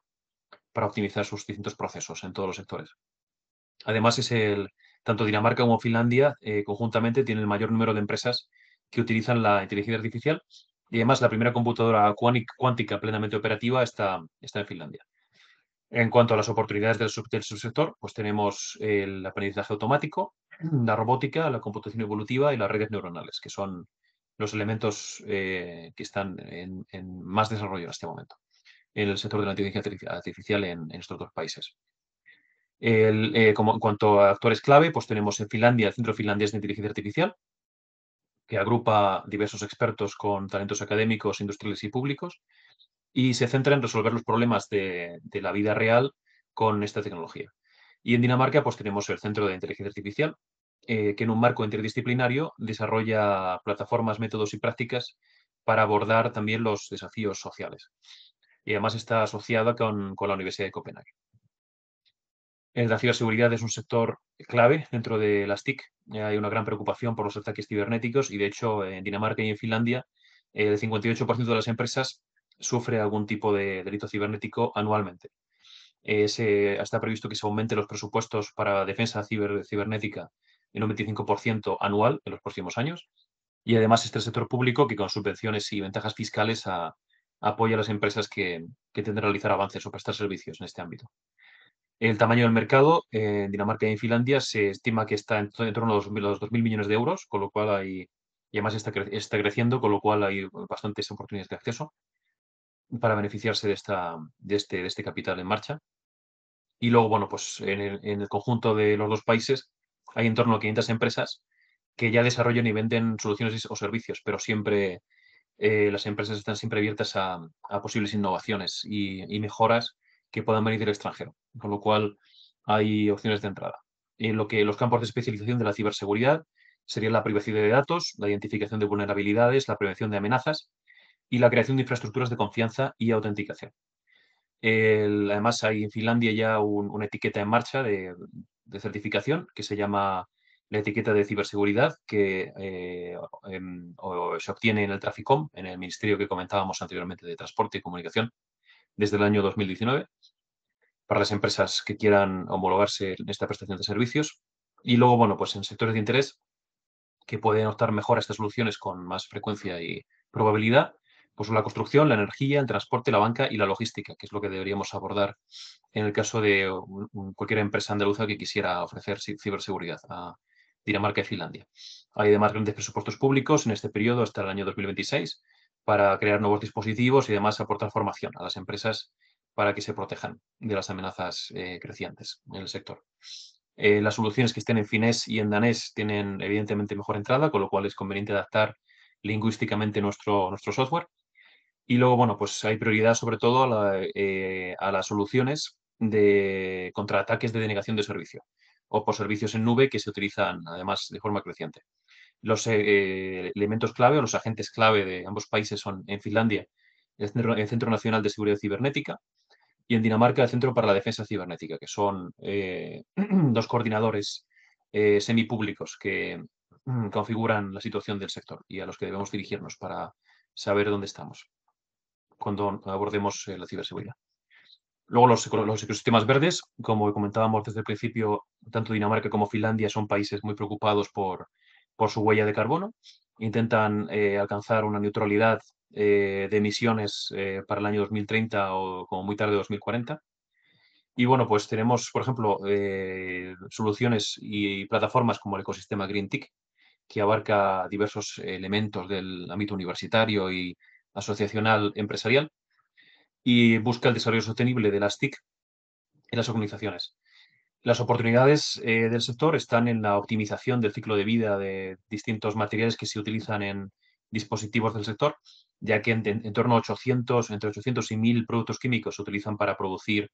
S3: para optimizar sus distintos procesos en todos los sectores. Además, es el, tanto Dinamarca como Finlandia eh, conjuntamente tienen el mayor número de empresas que utilizan la inteligencia artificial y además la primera computadora cuántica plenamente operativa está, en Finlandia. En cuanto a las oportunidades del, subsector, pues tenemos el aprendizaje automático, la robótica, la computación evolutiva y las redes neuronales, que son los elementos eh, que están en, más desarrollo en este momento en el sector de la inteligencia artificial en estos dos países. Eh, como, en cuanto a actores clave, pues tenemos en Finlandia el Centro Finlandés de Inteligencia Artificial, que agrupa diversos expertos con talentos académicos, industriales y públicos, y se centra en resolver los problemas de, la vida real con esta tecnología. Y en Dinamarca, pues tenemos el Centro de Inteligencia Artificial, eh, que en un marco interdisciplinario desarrolla plataformas, métodos y prácticas para abordar también los desafíos sociales. Y además está asociada con la Universidad de Copenhague la ciberseguridad es un sector clave dentro de las TIC. Eh, hay una gran preocupación por los ataques cibernéticos y, de hecho, en Dinamarca y en Finlandia, el 58% de las empresas sufre algún tipo de delito cibernético anualmente. está previsto que se aumenten los presupuestos para defensa cibernética en un 25% anual en los próximos años. Y además este sector público que con subvenciones y ventajas fiscales apoya a las empresas que, que realizar avances o prestar servicios en este ámbito. El tamaño del mercado eh, en Dinamarca y en Finlandia se estima que está en, torno a los, 2.000 millones de euros, con lo cual hay, y además está, está creciendo, con lo cual hay bastantes oportunidades de acceso para beneficiarse de, esta, este, este capital en marcha. Y luego, bueno, pues en el, conjunto de los dos países hay en torno a 500 empresas que ya desarrollan y venden soluciones o servicios, pero siempre eh, las empresas están siempre abiertas a, posibles innovaciones y mejoras que puedan venir del extranjero, con lo cual hay opciones de entrada. En lo que los campos de especialización de la ciberseguridad serían la privacidad de datos, la identificación de vulnerabilidades, la prevención de amenazas y la creación de infraestructuras de confianza y autenticación. además, hay en Finlandia ya una etiqueta en marcha de, certificación que se llama la etiqueta de ciberseguridad que eh, se obtiene en el Traficom, en el ministerio que comentábamos anteriormente de Transporte y Comunicación, desde el año 2019 para las empresas que quieran homologarse en esta prestación de servicios. Y luego, bueno, pues en sectores de interés que pueden optar mejor a estas soluciones con más frecuencia y probabilidad, pues la construcción, la energía, el transporte, la banca y la logística, que es lo que deberíamos abordar en el caso de cualquier empresa andaluza que quisiera ofrecer ciberseguridad a Dinamarca y Finlandia. Hay además grandes presupuestos públicos en este periodo hasta el año 2026 para crear nuevos dispositivos y además, aportar formación a las empresas para que se protejan de las amenazas eh, crecientes en el sector. Eh, las soluciones que estén en finés y en danés tienen evidentemente mejor entrada, con lo cual es conveniente adaptar lingüísticamente nuestro, nuestro software. Y luego, bueno, pues hay prioridad sobre todo a, eh, a las soluciones de contraataques de denegación de servicio o por servicios en nube que se utilizan además de forma creciente. Los eh, elementos clave o los agentes clave de ambos países son en Finlandia el Centro, Nacional de Seguridad Cibernética y en Dinamarca el Centro para la Defensa Cibernética, que son eh, dos coordinadores eh, semipúblicos que mm, configuran la situación del sector y a los que debemos dirigirnos para saber dónde estamos cuando abordemos eh, la ciberseguridad. Luego los, los, ecosistemas verdes, como comentábamos desde el principio, tanto Dinamarca como Finlandia son países muy preocupados por por su huella de carbono. Intentan eh, alcanzar una neutralidad eh, de emisiones eh, para el año 2030 o como muy tarde 2040. Y bueno, pues tenemos, por ejemplo, soluciones y plataformas como el ecosistema Green que abarca diversos elementos del ámbito universitario y asociacional empresarial y busca el desarrollo sostenible de las TIC en las organizaciones. Las oportunidades eh, del sector están en la optimización del ciclo de vida de distintos materiales que se utilizan en dispositivos del sector, ya que en, torno a 800, entre 800 y 1000 productos químicos se utilizan para producir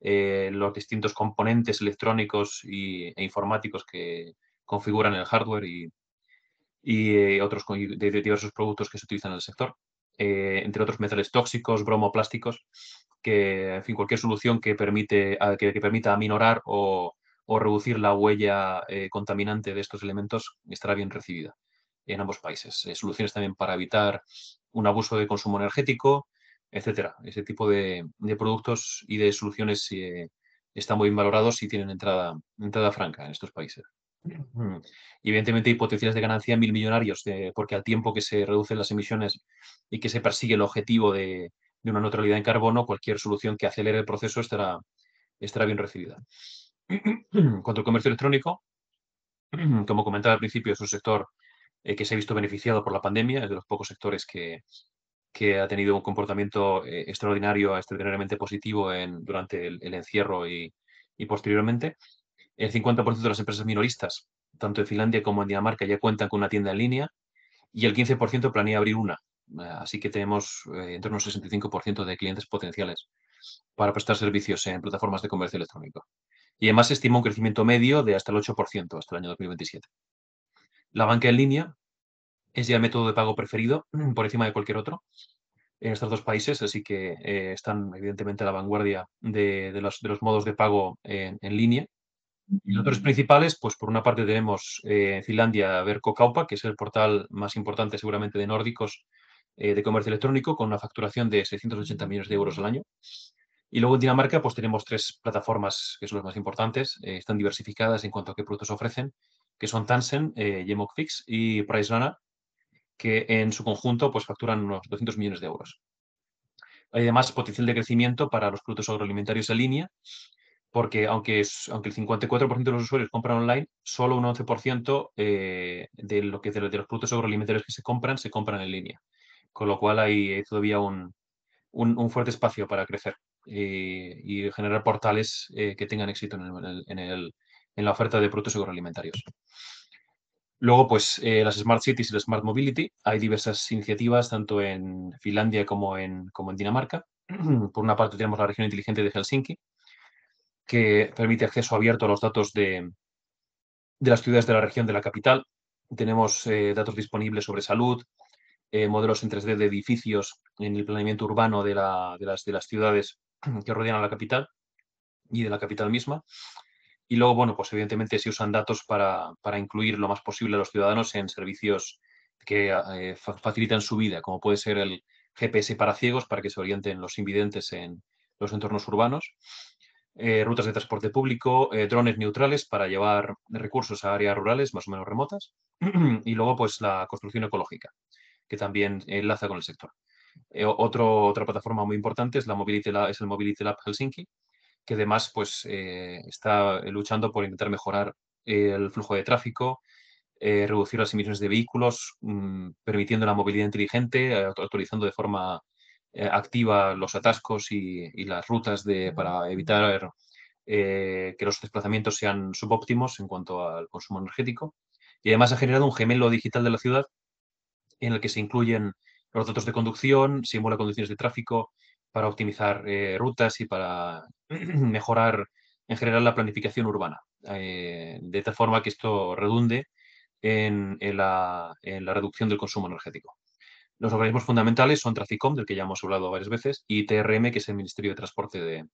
S3: eh, los distintos componentes electrónicos y, e informáticos que configuran el hardware y, eh, otros de diversos productos que se utilizan en el sector. Eh, entre otros metales tóxicos, bromoplásticos, que, en fin, cualquier solución que, permite, que, permita aminorar o, o, reducir la huella eh, contaminante de estos elementos estará bien recibida en ambos países. Eh, soluciones también para evitar un abuso de consumo energético, etcétera. Ese tipo de, productos y de soluciones están muy valorados y tienen entrada, entrada franca en estos países. Y mm. evidentemente hay potenciales de ganancia mil millonarios, eh, porque al tiempo que se reducen las emisiones y que se persigue el objetivo de, una neutralidad en carbono, cualquier solución que acelere el proceso estará, estará bien recibida. En cuanto comercio electrónico, como comentaba al principio, es un sector eh, que se ha visto beneficiado por la pandemia, es de los pocos sectores que, ha tenido un comportamiento eh, extraordinario, extraordinariamente positivo durante el, encierro y posteriormente. El 50% de las empresas minoristas, tanto en Finlandia como en Dinamarca, ya cuentan con una tienda en línea y el 15% planea abrir una. Eh, así que tenemos en eh, entre un 65% de clientes potenciales para prestar servicios en plataformas de comercio electrónico. Y además se estima un crecimiento medio de hasta el 8% hasta el año 2027. La banca en línea es ya el método de pago preferido por encima de cualquier otro en estos dos países, así que eh, están evidentemente a la vanguardia de, los, modos de pago en línea. Los otros principales, pues por una parte tenemos en eh, Finlandia Verko Kaupa, que es el portal más importante seguramente de nórdicos eh, de comercio electrónico, con una facturación de 680 millones de euros al año. Y luego en Dinamarca, pues tenemos tres plataformas que son las más importantes, eh, están diversificadas en cuanto a qué productos ofrecen, que son Tansen, Yemokfix y PriceRunner, que en su conjunto pues facturan unos 200 millones de euros. Hay además potencial de crecimiento para los productos agroalimentarios en línea porque aunque, es, aunque el 54% de los usuarios compran online, solo un 11% eh, de, lo que, de, los productos agroalimentarios que se compran se compran en línea. Con lo cual hay eh, todavía un, fuerte espacio para crecer eh, y generar portales que tengan éxito en, la oferta de productos agroalimentarios. Luego, pues las Smart Cities y la Smart Mobility. Hay diversas iniciativas, tanto en Finlandia como en, como en Dinamarca. Por una parte tenemos la región inteligente de Helsinki, que permite acceso abierto a los datos de, las ciudades de la región de la capital. Tenemos eh, datos disponibles sobre salud, eh, modelos en 3D de edificios en el planeamiento urbano de, de, las, de las ciudades que rodean a la capital y de la capital misma. Y luego, bueno, pues evidentemente se usan datos para, incluir lo más posible a los ciudadanos en servicios que eh, facilitan su vida, como puede ser el GPS para ciegos, para que se orienten los invidentes en los entornos urbanos, eh, rutas de transporte público, eh, drones neutrales para llevar recursos a áreas rurales más o menos remotas y luego pues la construcción ecológica, que también enlaza con el sector. Eh, otra plataforma muy importante es, la es el Mobility Lab Helsinki, que además pues, está luchando por intentar mejorar el flujo de tráfico, reducir las emisiones de vehículos, mm, permitiendo la movilidad inteligente, actualizando de forma eh, activa los atascos y, las rutas para evitar eh, que los desplazamientos sean subóptimos en cuanto al consumo energético. Y además ha generado un gemelo digital de la ciudad en el que se incluyen los datos de conducción, simula condiciones de tráfico para optimizar eh, rutas y para mejorar en general la planificación urbana. de tal forma que esto redunde en la reducción del consumo energético. Los organismos fundamentales son Traficom, del que ya hemos hablado varias veces, y TRM, que es el Ministerio de Transporte de,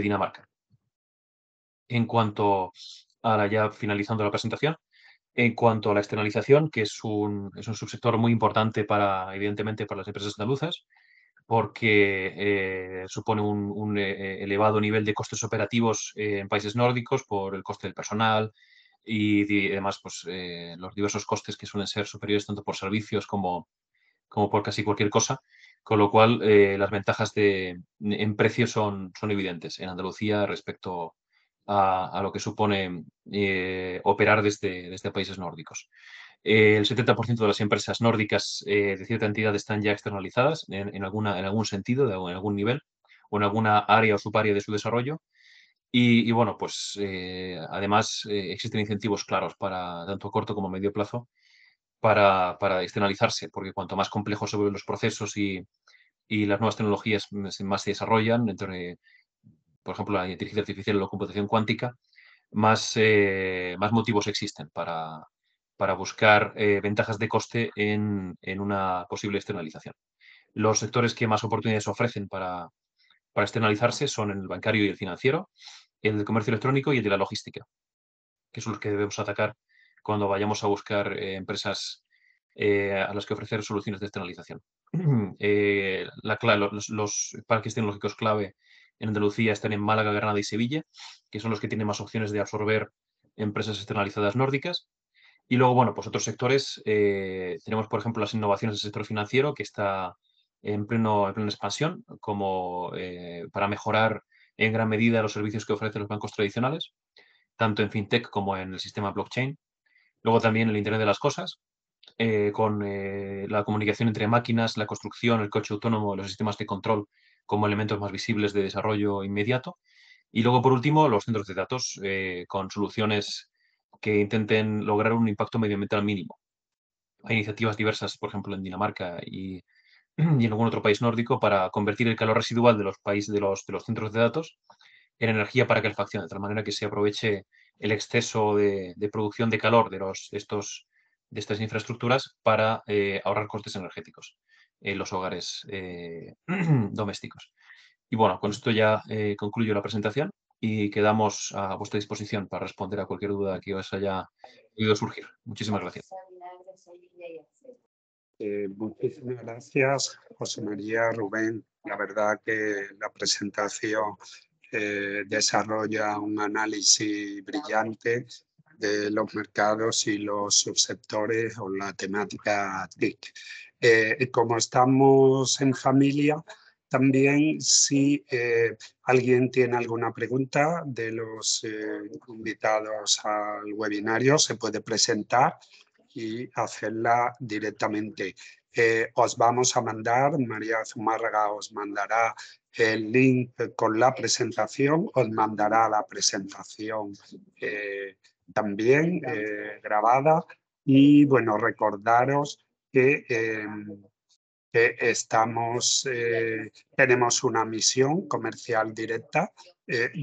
S3: Dinamarca. En cuanto, ahora ya finalizando la presentación, en cuanto a la externalización, que es un, es un subsector muy importante para, evidentemente, para las empresas andaluzas, porque eh, supone un, eh, elevado nivel de costes operativos eh, en países nórdicos por el coste del personal y, además pues, los diversos costes que suelen ser superiores tanto por servicios como, como por casi cualquier cosa, con lo cual eh, las ventajas de, en precio son, son evidentes en Andalucía respecto a, lo que supone eh, operar desde, desde, países nórdicos. el 70% de las empresas nórdicas eh, de cierta entidad están ya externalizadas en, alguna, en algún sentido, en algún nivel, o en alguna área o subárea de su desarrollo. Y, y bueno, pues además existen incentivos claros para tanto a corto como medio plazo para, para externalizarse, porque cuanto más complejos se vuelven los procesos y, las nuevas tecnologías más se desarrollan, entre, por ejemplo, la inteligencia artificial o la computación cuántica, más, eh, más motivos existen para, para buscar eh, ventajas de coste en, una posible externalización. Los sectores que más oportunidades ofrecen para, externalizarse son el bancario y el financiero, el de comercio electrónico y el de la logística, que son los que debemos atacar cuando vayamos a buscar eh, empresas eh, a las que ofrecer soluciones de externalización. Eh, los, parques tecnológicos clave en Andalucía están en Málaga, Granada y Sevilla, que son los que tienen más opciones de absorber empresas externalizadas nórdicas. Y luego, bueno, pues otros sectores, tenemos por ejemplo las innovaciones del sector financiero, que está en, pleno, en plena expansión, como para mejorar en gran medida los servicios que ofrecen los bancos tradicionales, tanto en fintech como en el sistema blockchain. Luego también el Internet de las Cosas, eh, con eh, la comunicación entre máquinas, la construcción, el coche autónomo, los sistemas de control como elementos más visibles de desarrollo inmediato. Y luego, por último, los centros de datos eh, con soluciones que intenten lograr un impacto medioambiental mínimo. Hay iniciativas diversas, por ejemplo, en Dinamarca y, en algún otro país nórdico para convertir el calor residual de los, países, de, los, de los centros de datos en energía para que calefacción, de tal manera que se aproveche el exceso de, producción de calor de, los, estos, de estas infraestructuras para eh, ahorrar costes energéticos en los hogares eh, domésticos. Y bueno, con esto ya eh, concluyo la presentación y quedamos a vuestra disposición para responder a cualquier duda que os haya podido surgir. Muchísimas gracias.
S1: muchísimas gracias, José María, Rubén. La verdad que la presentación eh, desarrolla un análisis brillante de los mercados y los subsectores o la temática TIC. Eh, como estamos en familia, también si eh, alguien tiene alguna pregunta de los invitados al webinario, se puede presentar y hacerla directamente. Eh, os vamos a mandar, María Zumárraga os mandará el link con la presentación, os mandará la presentación eh, también eh, grabada y bueno, recordaros que, em, que estamos, tenemos una misión comercial directa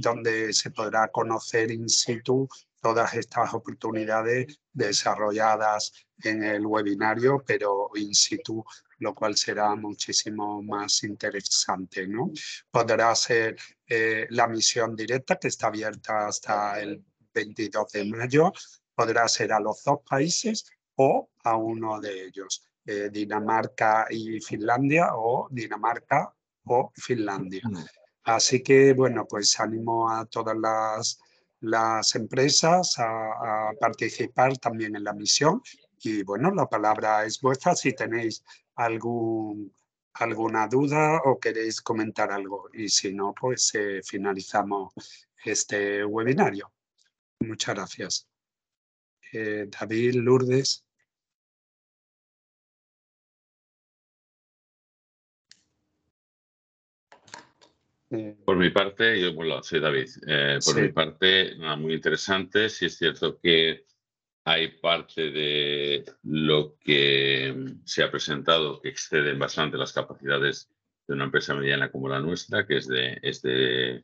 S1: donde se podrá conocer in situ todas estas oportunidades desarrolladas en el webinario, pero in situ, lo cual será muchísimo más interesante. ¿no? Podrá ser eh, la misión directa que está abierta hasta el 22 de mayo, podrá ser a los dos países o a uno de ellos, eh, Dinamarca y Finlandia o Dinamarca o Finlandia. Así que, bueno, pues animo a todas las las empresas a, participar también en la misión. Y bueno, la palabra es vuestra si tenéis alguna duda o queréis comentar algo. Y si no, pues eh, finalizamos este webinario. Muchas gracias. Eh, David, Lourdes.
S4: Eh, por mi parte, yo bueno, soy David. Eh, por mi parte, nada, muy interesante. si es cierto que hay parte de lo que mm, se ha presentado que exceden bastante las capacidades de una empresa mediana como la nuestra, que es de, es de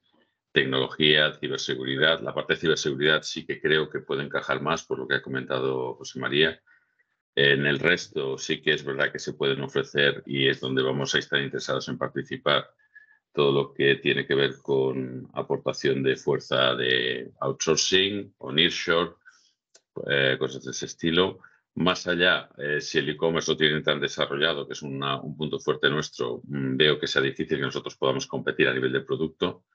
S4: tecnología, ciberseguridad. La parte de ciberseguridad sí que creo que puede encajar más, por lo que ha comentado José María. En el resto sí que es verdad que se pueden ofrecer y es donde vamos a estar interesados en participar todo lo que tiene que ver con aportación de fuerza de outsourcing o nearshore, eh, cosas de ese estilo. Más allá, eh, si el e-commerce lo tienen tan desarrollado, que es un punto fuerte nuestro, mm, veo que sea difícil que nosotros podamos competir a nivel de producto,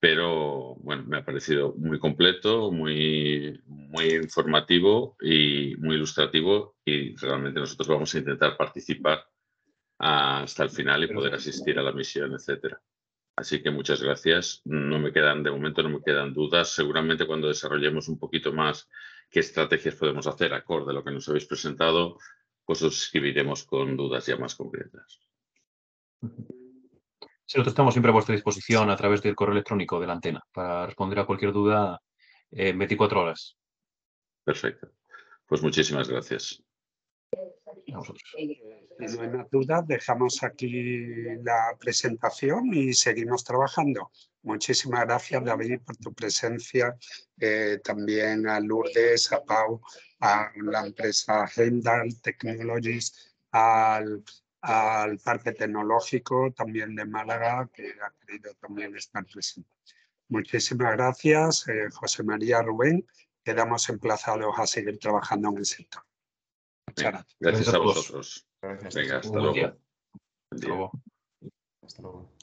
S4: pero bueno, me ha parecido muy completo, muy, muy informativo y muy ilustrativo y realmente nosotros vamos a intentar participar hasta el final y poder asistir a la misión, etcétera. Así que muchas gracias. No me quedan, de momento no me quedan dudas. Seguramente cuando desarrollemos un poquito más qué estrategias podemos hacer acorde a lo que nos habéis presentado, pues os escribiremos con dudas ya más concretas.
S3: Si lo estamos siempre a vuestra disposición a través del correo electrónico de la antena para responder a cualquier duda eh, en 24 horas.
S4: Perfecto. Pues muchísimas gracias
S1: nosotros. Eh, no hay más dudas, dejamos aquí la presentación y seguimos trabajando. Muchísimas gracias, David, por tu presencia. Eh, también a Lourdes, a Pau, a la empresa Hendal Technologies, al, Parque Tecnológico también de Málaga, que ha querido también estar presente. Muchísimas gracias, eh, José María Rubén. Quedamos emplazados a seguir trabajando en el sector gracias.
S4: a vosotros. Venga, Hasta luego. Hasta luego.